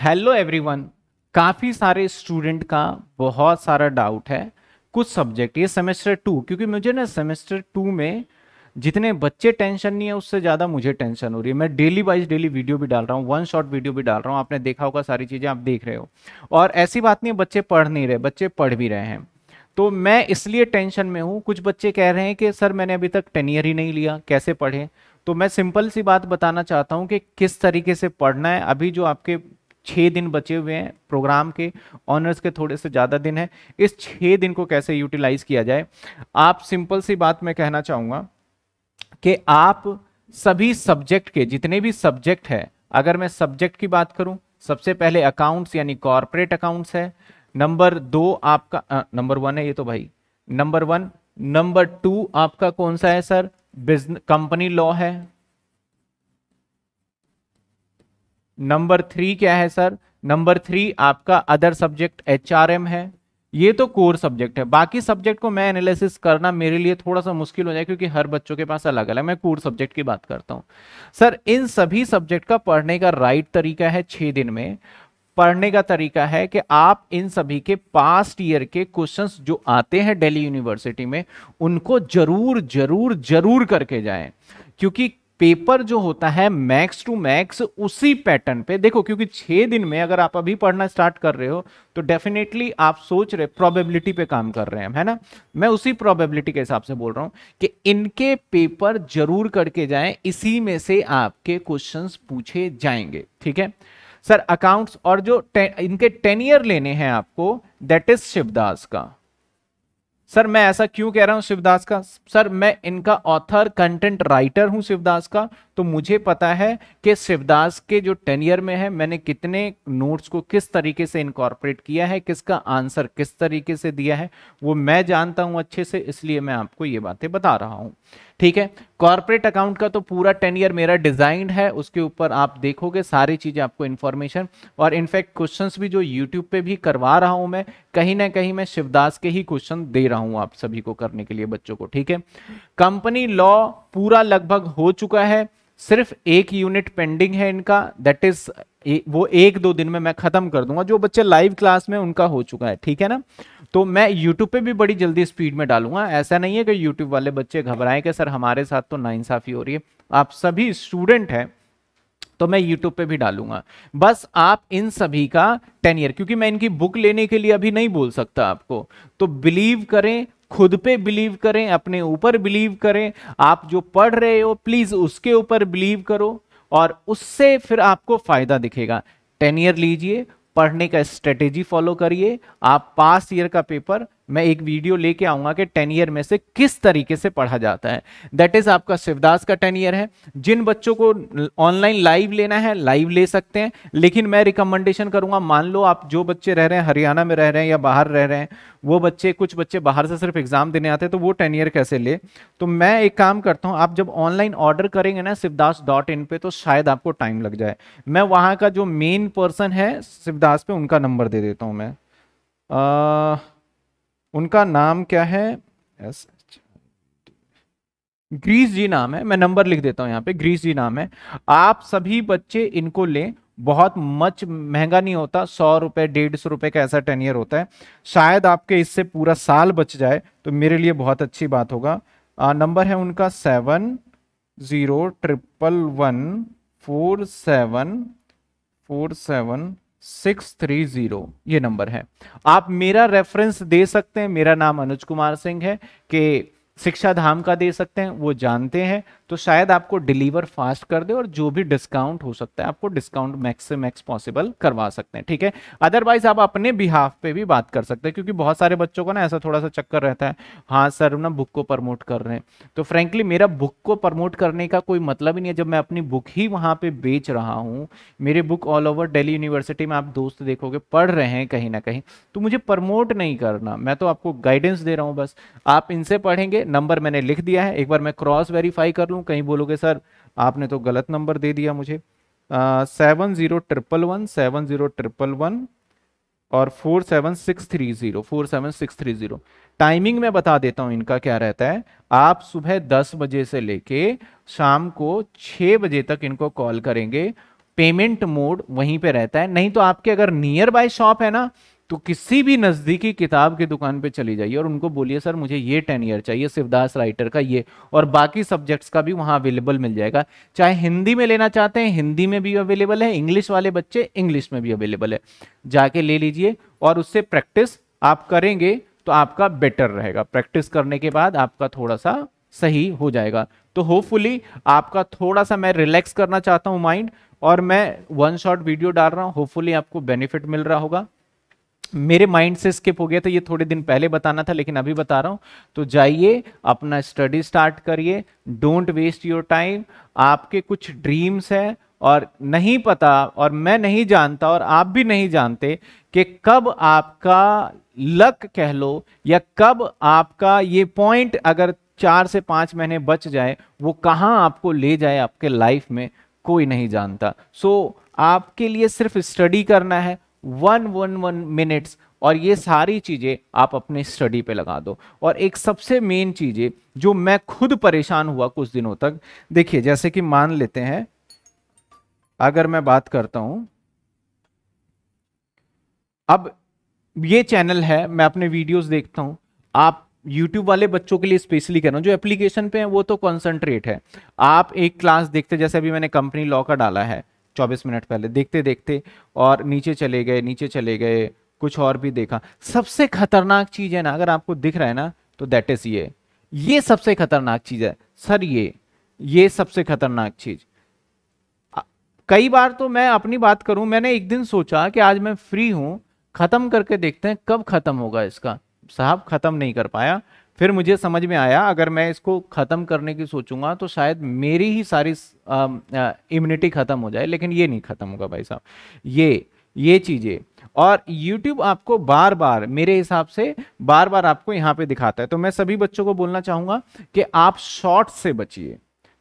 hello everyone काफ़ी सारे student का बहुत सारा डाउट है कुछ सब्जेक्ट ये सेमेस्टर टू क्योंकि मुझे ना सेमेस्टर टू में जितने बच्चे टेंशन नहीं है उससे ज़्यादा मुझे टेंशन हो रही है मैं डेली वाइज डेली वीडियो भी डाल रहा हूँ वन शॉट वीडियो भी डाल रहा हूँ आपने देखा होगा सारी चीज़ें आप देख रहे हो और ऐसी बात नहीं है बच्चे पढ़ नहीं रहे बच्चे पढ़ भी रहे हैं तो मैं इसलिए टेंशन में हूँ कुछ बच्चे कह रहे हैं कि सर मैंने अभी तक टेन ईयर ही नहीं लिया कैसे पढ़े तो मैं सिंपल सी बात बताना चाहता हूँ कि किस तरीके से पढ़ना है अभी जो आपके छः दिन बचे हुए हैं प्रोग्राम के ऑनर्स के थोड़े से ज़्यादा दिन हैं इस छः दिन को कैसे यूटिलाइज किया जाए आप सिंपल सी बात मैं कहना चाहूँगा कि आप सभी सब्जेक्ट के जितने भी सब्जेक्ट है अगर मैं सब्जेक्ट की बात करूं सबसे पहले अकाउंट्स यानी कॉरपोरेट अकाउंट्स है नंबर दो आपका नंबर वन है ये तो भाई नंबर वन नंबर टू आपका कौन सा है सर बिजनेस कंपनी लॉ है नंबर थ्री क्या है सर नंबर थ्री आपका अदर सब्जेक्ट एच है ये तो कोर सब्जेक्ट है बाकी सब्जेक्ट को मैं एनालिसिस करना मेरे लिए थोड़ा सा मुश्किल हो जाए क्योंकि हर बच्चों के पास अलग अलग मैं कोर सब्जेक्ट की बात करता हूँ सर इन सभी सब्जेक्ट का पढ़ने का राइट तरीका है छह दिन में पढ़ने का तरीका है कि आप इन सभी के पास्ट ईयर के क्वेश्चंस जो आते हैं दिल्ली यूनिवर्सिटी में उनको जरूर जरूर जरूर करके जाएं क्योंकि पेपर जो होता है मैक्स टू मैक्स उसी पैटर्न पे देखो क्योंकि छह दिन में अगर आप अभी पढ़ना स्टार्ट कर रहे हो तो डेफिनेटली आप सोच रहे प्रोबेबिलिटी पे काम कर रहे हैं है ना मैं उसी प्रोबेबिलिटी के हिसाब से बोल रहा हूं कि इनके पेपर जरूर करके जाएं इसी में से आपके क्वेश्चन पूछे जाएंगे ठीक है सर अकाउंट्स और जो टे, इनके टेन ईयर लेने हैं आपको दैट इज शिवदास का सर मैं ऐसा क्यों कह रहा हूँ शिवदास का सर मैं इनका ऑथर कंटेंट राइटर हूँ शिवदास का तो मुझे पता है कि शिवदास के जो टेनियर में है मैंने कितने नोट्स को किस तरीके से इनकॉर्पोरेट किया है किसका आंसर किस तरीके से दिया है वो मैं जानता हूँ अच्छे से इसलिए मैं आपको ये बातें बता रहा हूँ ठीक है कॉर्पोरेट अकाउंट का तो पूरा टेन ईयर मेरा डिजाइंड है उसके ऊपर आप देखोगे सारी चीज़ें आपको इन्फॉर्मेशन और इनफैक्ट क्वेश्चंस भी जो यूट्यूब पे भी करवा रहा हूं मैं कहीं ना कहीं मैं शिवदास के ही क्वेश्चन दे रहा हूँ आप सभी को करने के लिए बच्चों को ठीक है कंपनी लॉ पूरा लगभग हो चुका है सिर्फ एक यूनिट पेंडिंग है इनका दैट इज वो एक दो दिन में मैं खत्म कर दूंगा जो बच्चे लाइव क्लास में उनका हो चुका है ठीक है ना तो मैं यूट्यूब पे भी बड़ी जल्दी स्पीड में डालूंगा ऐसा नहीं है कि यूट्यूब वाले बच्चे घबराएं कि सर हमारे साथ तो नाइंसाफ़ी हो रही है आप सभी स्टूडेंट हैं तो मैं यूट्यूब पे भी डालूंगा बस आप इन सभी का टेन ईयर क्योंकि मैं इनकी बुक लेने के लिए अभी नहीं बोल सकता आपको तो बिलीव करें खुद पे बिलीव करें अपने ऊपर बिलीव करें आप जो पढ़ रहे हो प्लीज उसके ऊपर बिलीव करो और उससे फिर आपको फायदा दिखेगा टेन ईयर लीजिए पढ़ने का स्ट्रेटेजी फॉलो करिए आप पास ईयर का पेपर मैं एक वीडियो लेके आऊंगा कि टेन ईयर में से किस तरीके से पढ़ा जाता है दैट इज आपका शिवदास का टेन ईयर है जिन बच्चों को ऑनलाइन लाइव लेना है लाइव ले सकते हैं लेकिन मैं रिकमेंडेशन करूंगा मान लो आप जो बच्चे रह रहे हैं हरियाणा में रह रहे हैं या बाहर रह रहे हैं वो बच्चे कुछ बच्चे बाहर से सिर्फ एग्जाम देने आते हैं तो वो टेन ईयर कैसे ले तो मैं एक काम करता हूँ आप जब ऑनलाइन ऑर्डर करेंगे ना शिवदास डॉट इन पे तो शायद आपको टाइम लग जाए मैं वहाँ का जो मेन पर्सन है शिवदास पे उनका नंबर दे देता हूँ मैं आ... उनका नाम क्या है एस ग्रीस जी नाम है मैं नंबर लिख देता हूं यहाँ पे ग्रीस जी नाम है आप सभी बच्चे इनको लें बहुत मच महंगा नहीं होता सौ रुपए डेढ़ सौ रुपए का ऐसा टेन ईयर होता है शायद आपके इससे पूरा साल बच जाए तो मेरे लिए बहुत अच्छी बात होगा आ, नंबर है उनका seven zero triple one four seven four seven six three zero ये नंबर है आप मेरा रेफरेंस दे सकते हैं मेरा नाम अनुज कुमार सिंह है कि शिक्षा धाम का दे सकते हैं वो जानते हैं तो शायद आपको डिलीवर फास्ट कर दे और जो भी डिस्काउंट हो सकता है आपको डिस्काउंट मैक्स से मैक्स पॉसिबल करवा सकते हैं ठीक है अदरवाइज आप अपने बिहाफ पे भी बात कर सकते हैं क्योंकि बहुत सारे बच्चों को ना ऐसा थोड़ा सा चक्कर रहता है हाँ सर ना बुक को प्रमोट कर रहे हैं तो फ्रेंकली मेरा बुक को प्रमोट करने का कोई मतलब ही नहीं है जब मैं अपनी बुक ही वहाँ पर बेच रहा हूँ मेरे book all over Delhi university में आप दोस्त देखोगे पढ़ रहे हैं कहीं ना कहीं तो मुझे प्रमोट नहीं करना मैं तो आपको गाइडेंस दे रहा हूँ बस आप इनसे पढ़ेंगे नंबर मैंने लिख दिया है एक बार मैं क्रॉस वेरीफाई कर लूँ कहीं बोलोगे सर आपने तो गलत नंबर दे दिया मुझे seven zero triple one seven zero triple one और four seven six three zero four seven six three zero timing मैं बता देता हूँ इनका क्या रहता है आप सुबह दस बजे से लेके शाम को छः बजे तक इनको कॉल करेंगे पेमेंट मोड वहीं पे रहता है नहीं तो आपके अगर नियर बाय शॉप है ना तो किसी भी नज़दीकी किताब की दुकान पे चली जाइए और उनको बोलिए सर मुझे ये टेन ईयर चाहिए शिवदास राइटर का ये और बाकी सब्जेक्ट्स का भी वहाँ अवेलेबल मिल जाएगा चाहे हिंदी में लेना चाहते हैं हिंदी में भी अवेलेबल है इंग्लिश वाले बच्चे इंग्लिश में भी अवेलेबल है जाके ले लीजिए और उससे प्रैक्टिस आप करेंगे तो आपका बेटर रहेगा प्रैक्टिस करने के बाद आपका थोड़ा सा सही हो जाएगा तो होपफुली आपका थोड़ा सा मैं रिलैक्स करना चाहता हूँ माइंड और मैं वन शॉट वीडियो डाल रहा हूँ होपफुली आपको बेनिफिट मिल रहा होगा मेरे माइंड से स्किप हो गया था ये थोड़े दिन पहले बताना था लेकिन अभी बता रहा हूँ तो जाइए अपना स्टडी स्टार्ट करिए डोंट वेस्ट योर टाइम आपके कुछ ड्रीम्स हैं और नहीं पता और मैं नहीं जानता और आप भी नहीं जानते कि कब आपका लक कह लो या कब आपका ये पॉइंट अगर चार से पाँच महीने बच जाए वो कहाँ आपको ले जाए आपके लाइफ में कोई नहीं जानता सो so, आपके लिए सिर्फ स्टडी करना है वन वन वन मिनट्स और ये सारी चीज़ें आप अपने स्टडी पे लगा दो और एक सबसे मेन चीज़ है जो मैं खुद परेशान हुआ कुछ दिनों तक देखिए जैसे कि मान लेते हैं अगर मैं बात करता हूँ अब ये चैनल है मैं अपने वीडियोस देखता हूँ आप यूट्यूब वाले बच्चों के लिए स्पेशली कह रहा हूँ जो एप्लीकेशन पे है वो तो कॉन्सेंट्रेट है आप एक क्लास देखते जैसे अभी मैंने कंपनी लॉ का डाला है 24 मिनट पहले देखते देखते और नीचे चले गए नीचे चले गए कुछ और भी देखा सबसे खतरनाक चीज़ है ना अगर आपको दिख रहा है ना तो दैट इज़ ये ये सबसे खतरनाक चीज़ है सर ये ये सबसे खतरनाक चीज़ कई बार तो मैं अपनी बात करूं मैंने एक दिन सोचा कि आज मैं फ्री हूं ख़त्म करके देखते हैं कब ख़त्म होगा इसका साहब ख़त्म नहीं कर पाया फिर मुझे समझ में आया अगर मैं इसको ख़त्म करने की सोचूंगा तो शायद मेरी ही सारी इम्यूनिटी ख़त्म हो जाए लेकिन ये नहीं ख़त्म होगा भाई साहब ये ये चीज़ें और YouTube आपको बार बार मेरे हिसाब से बार बार आपको यहाँ पे दिखाता है तो मैं सभी बच्चों को बोलना चाहूँगा कि आप शॉर्ट्स से बचिए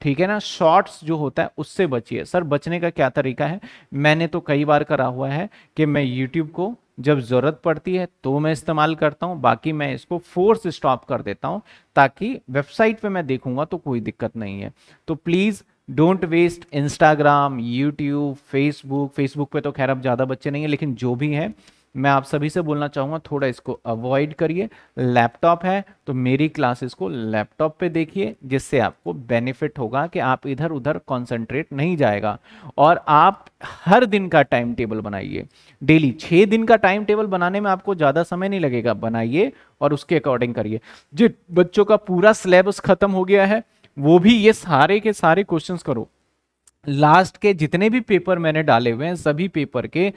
ठीक है ना शॉर्ट्स जो होता है उससे बचिए सर बचने का क्या तरीका है मैंने तो कई बार करा हुआ है कि मैं यूट्यूब को जब ज़रूरत पड़ती है तो मैं इस्तेमाल करता हूं बाकी मैं इसको फोर्स स्टॉप कर देता हूं ताकि वेबसाइट पे मैं देखूंगा तो कोई दिक्कत नहीं है तो please don't waste Instagram YouTube Facebook Facebook पे तो खैर अब ज़्यादा बच्चे नहीं है लेकिन जो भी है मैं आप सभी से बोलना चाहूंगा थोड़ा इसको अवॉइड करिए लैपटॉप है तो मेरी क्लासेस को लैपटॉप पे देखिए जिससे आपको बेनिफिट होगा कि आप इधर उधर कंसंट्रेट नहीं जाएगा और आप हर दिन का टाइम टेबल बनाइए डेली छः दिन का टाइम टेबल बनाने में आपको ज़्यादा समय नहीं लगेगा बनाइए और उसके अकॉर्डिंग करिए जी बच्चों का पूरा सिलेबस ख़त्म हो गया है वो भी ये सारे के सारे क्वेश्चन करो लास्ट के जितने भी पेपर मैंने डाले हुए हैं सभी पेपर के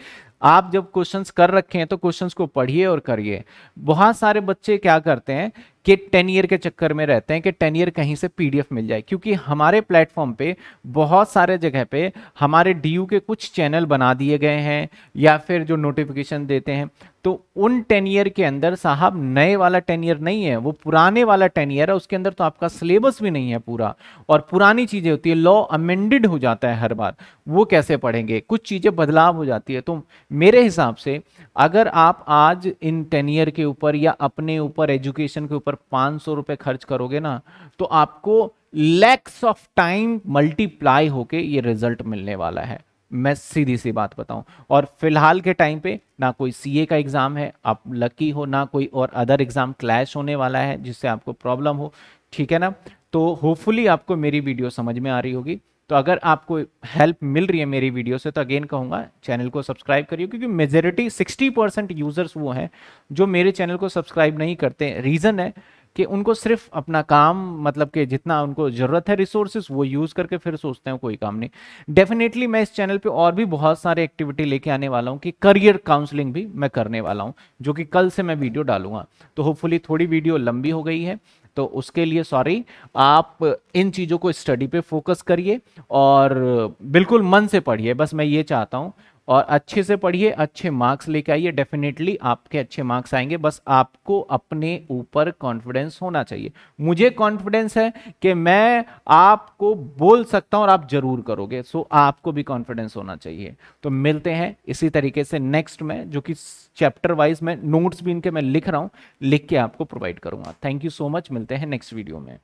आप जब क्वेश्चंस कर रखे हैं तो क्वेश्चंस को पढ़िए और करिए बहुत सारे बच्चे क्या करते हैं कि टेन ईयर के चक्कर में रहते हैं कि टेन ईयर कहीं से पीडीएफ मिल जाए क्योंकि हमारे प्लेटफॉर्म पे बहुत सारे जगह पे हमारे डीयू के कुछ चैनल बना दिए गए हैं या फिर जो नोटिफिकेशन देते हैं तो उन टेन ईयर के अंदर साहब नए वाला टेन ईयर नहीं है वो पुराने वाला टेन ईयर है उसके अंदर तो आपका सिलेबस भी नहीं है पूरा और पुरानी चीज़ें होती है लॉ अमेंडेड हो जाता है हर बार वो कैसे पढ़ेंगे कुछ चीज़ें बदलाव हो जाती है तो मेरे हिसाब से अगर आप आज इन टेन ईयर के ऊपर या अपने ऊपर एजुकेशन के ऊपर पांच सौ रुपए खर्च करोगे ना तो आपको लैक्स ऑफ टाइम मल्टीप्लाई होके ये रिजल्ट मिलने वाला है मैं सीधी सी बात बताऊं और फिलहाल के टाइम पे ना कोई सीए का एग्ज़ाम है आप लकी हो ना कोई और अदर एग्ज़ाम क्लैश होने वाला है जिससे आपको प्रॉब्लम हो ठीक है ना तो होपफुली आपको मेरी वीडियो समझ में आ रही होगी तो अगर आपको हेल्प मिल रही है मेरी वीडियो से तो अगेन कहूंगा चैनल को सब्सक्राइब करिए क्योंकि मेजोरिटी 60 परसेंट यूज़र्स वो हैं जो मेरे चैनल को सब्सक्राइब नहीं करते रीज़न है कि उनको सिर्फ अपना काम मतलब कि जितना उनको ज़रूरत है रिसोर्सेज वो यूज़ करके फिर सोचते हैं कोई काम नहीं डेफिनेटली मैं इस चैनल पे और भी बहुत सारे एक्टिविटी लेके आने वाला हूँ कि करियर काउंसलिंग भी मैं करने वाला हूँ जो कि कल से मैं वीडियो डालूंगा तो होपफुली थोड़ी वीडियो लंबी हो गई है तो उसके लिए सॉरी आप इन चीज़ों को स्टडी पे फोकस करिए और बिल्कुल मन से पढ़िए बस मैं ये चाहता हूँ और अच्छे से पढ़िए अच्छे मार्क्स लेके आइए डेफिनेटली आपके अच्छे मार्क्स आएंगे बस आपको अपने ऊपर कॉन्फिडेंस होना चाहिए मुझे कॉन्फिडेंस है कि मैं आपको बोल सकता हूं और आप जरूर करोगे सो आपको भी कॉन्फिडेंस होना चाहिए तो मिलते हैं इसी तरीके से नेक्स्ट में जो कि चैप्टर वाइज में नोट्स भी इनके मैं लिख रहा हूँ लिख के आपको प्रोवाइड करूंगा थैंक यू सो मच मिलते हैं नेक्स्ट वीडियो में